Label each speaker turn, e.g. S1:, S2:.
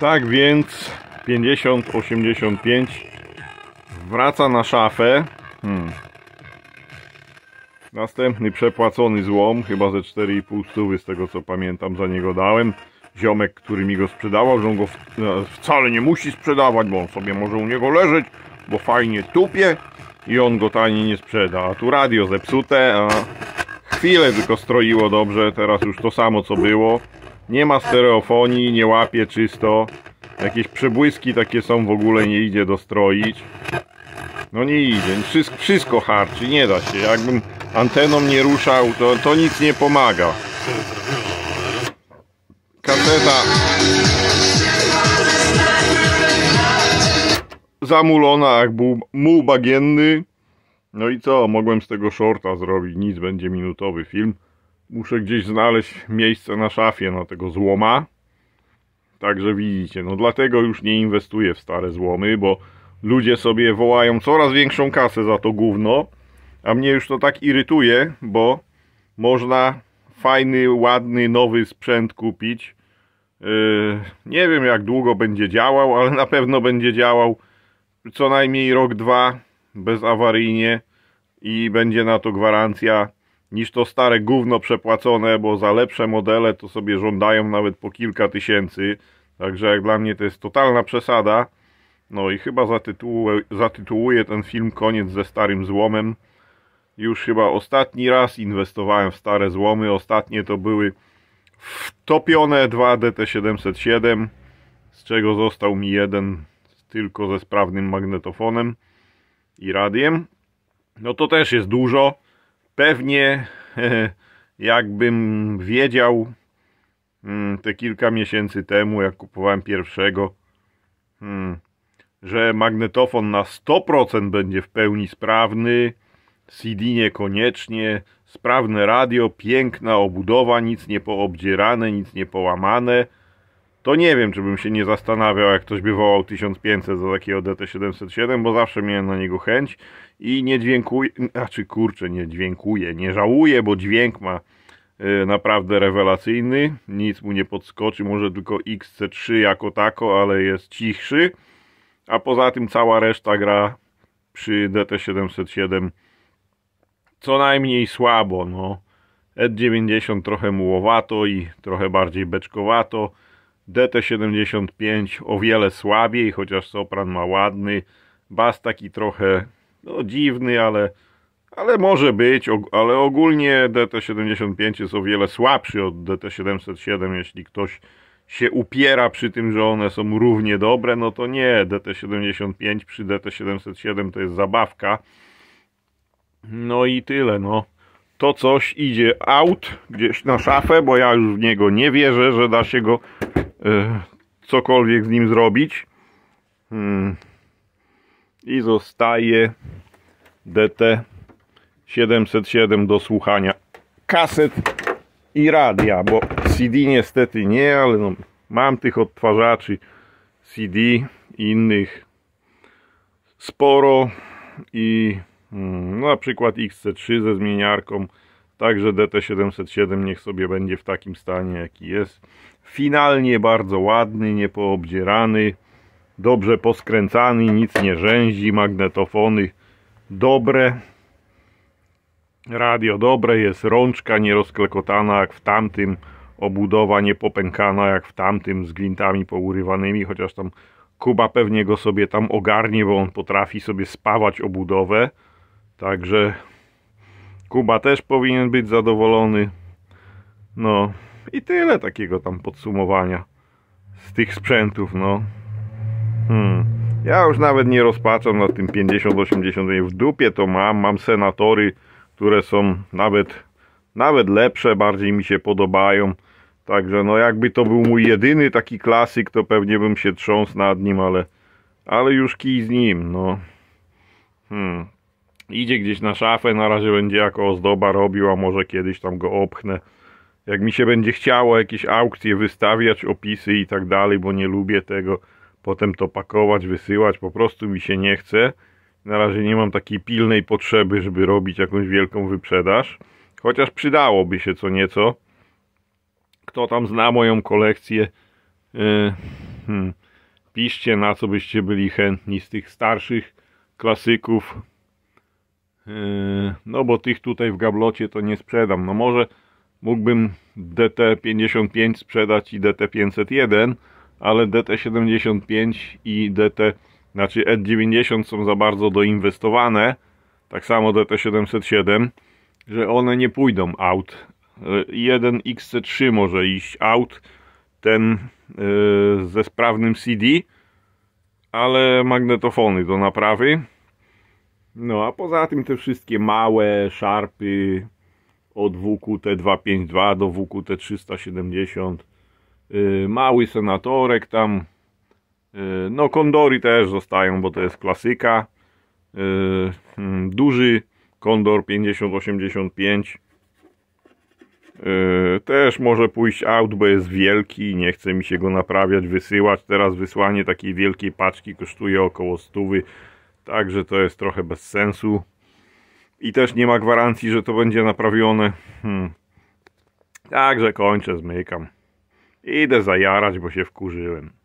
S1: Tak więc 50-85 wraca na szafę. Hmm. Następny przepłacony złom, chyba ze 4,5 stówy z tego co pamiętam za niego dałem. Ziomek, który mi go sprzedawał, że on go no, wcale nie musi sprzedawać, bo on sobie może u niego leżeć, bo fajnie tupie i on go taniej nie sprzeda. A tu radio zepsute, a chwilę tylko stroiło dobrze, teraz już to samo co było. Nie ma stereofonii, nie łapie czysto. Jakieś przebłyski takie są, w ogóle nie idzie dostroić. No nie idzie, wszystko, wszystko harczy, nie da się. Jakbym anteną nie ruszał, to, to nic nie pomaga. Kaseta zamulona jak był muł bagienny. No i co, mogłem z tego shorta zrobić, nic, będzie minutowy film muszę gdzieś znaleźć miejsce na szafie na tego złoma. Także widzicie, no dlatego już nie inwestuję w stare złomy, bo ludzie sobie wołają coraz większą kasę za to gówno, a mnie już to tak irytuje, bo można fajny, ładny, nowy sprzęt kupić. Yy, nie wiem jak długo będzie działał, ale na pewno będzie działał co najmniej rok, dwa bezawaryjnie i będzie na to gwarancja niż to stare gówno przepłacone, bo za lepsze modele to sobie żądają nawet po kilka tysięcy. Także jak dla mnie to jest totalna przesada. No i chyba zatytułuję, zatytułuję ten film Koniec ze starym złomem. Już chyba ostatni raz inwestowałem w stare złomy. Ostatnie to były wtopione 2 DT707, z czego został mi jeden tylko ze sprawnym magnetofonem i radiem. No to też jest dużo. Pewnie jakbym wiedział mm, te kilka miesięcy temu, jak kupowałem pierwszego, mm, że magnetofon na 100% będzie w pełni sprawny, CD niekoniecznie, sprawne radio, piękna obudowa, nic nie poobdzierane, nic nie połamane, to nie wiem, czy bym się nie zastanawiał, jak ktoś by wołał 1500 za takiego DT707, bo zawsze miałem na niego chęć i nie dźwiękuję, znaczy kurczę, nie dźwiękuję, nie żałuję, bo dźwięk ma y, naprawdę rewelacyjny, nic mu nie podskoczy, może tylko XC3 jako tako, ale jest cichszy, a poza tym cała reszta gra przy DT707 co najmniej słabo, no. Ed90 trochę mułowato i trochę bardziej beczkowato, DT75 o wiele słabiej, chociaż Sopran ma ładny. Bas taki trochę no, dziwny, ale, ale może być, ale ogólnie DT75 jest o wiele słabszy od DT707, jeśli ktoś się upiera przy tym, że one są równie dobre, no to nie, DT75 przy DT707 to jest zabawka. No i tyle, no. To coś idzie out gdzieś na szafę, bo ja już w niego nie wierzę, że da się go Y, cokolwiek z nim zrobić. Hmm. I zostaje DT 707 do słuchania kaset i radia, bo CD niestety nie, ale no, mam tych odtwarzaczy CD innych sporo i hmm, no, na przykład XC3 ze zmieniarką Także DT707 niech sobie będzie w takim stanie jaki jest. Finalnie bardzo ładny, niepoobdzierany, dobrze poskręcany, nic nie rzęzi, magnetofony dobre. Radio dobre, jest rączka nierozklekotana jak w tamtym, obudowa niepopękana jak w tamtym z gwintami pourywanymi, chociaż tam Kuba pewnie go sobie tam ogarnie, bo on potrafi sobie spawać obudowę. Także Kuba też powinien być zadowolony. No i tyle takiego tam podsumowania z tych sprzętów, no. Hmm. Ja już nawet nie rozpaczam nad tym 50-80. W dupie to mam. Mam senatory, które są nawet, nawet lepsze, bardziej mi się podobają. Także no jakby to był mój jedyny taki klasyk, to pewnie bym się trząsł nad nim, ale, ale już kij z nim, no. Hmm. Idzie gdzieś na szafę, na razie będzie jako ozdoba robił, a może kiedyś tam go opchnę. Jak mi się będzie chciało jakieś aukcje wystawiać, opisy i tak dalej, bo nie lubię tego, potem to pakować, wysyłać, po prostu mi się nie chce. Na razie nie mam takiej pilnej potrzeby, żeby robić jakąś wielką wyprzedaż. Chociaż przydałoby się co nieco. Kto tam zna moją kolekcję, yy, hmm, piszcie na co byście byli chętni z tych starszych klasyków. Yy, no bo tych tutaj w gablocie to nie sprzedam. No może mógłbym DT55 sprzedać i DT501, ale DT75 i DT, znaczy E90 są za bardzo doinwestowane, tak samo DT707, że one nie pójdą out. Yy, jeden XC3 może iść out, ten yy, ze sprawnym CD, ale magnetofony do naprawy no a poza tym te wszystkie małe szarpy od WQT252 do WQT370 y, mały senatorek tam y, no kondory też zostają, bo to jest klasyka y, hmm, duży kondor 5085 też może pójść aut, bo jest wielki nie chce mi się go naprawiać, wysyłać teraz wysłanie takiej wielkiej paczki kosztuje około 100 Także to jest trochę bez sensu. I też nie ma gwarancji, że to będzie naprawione. Hmm. Także kończę, zmykam. Idę zajarać, bo się wkurzyłem.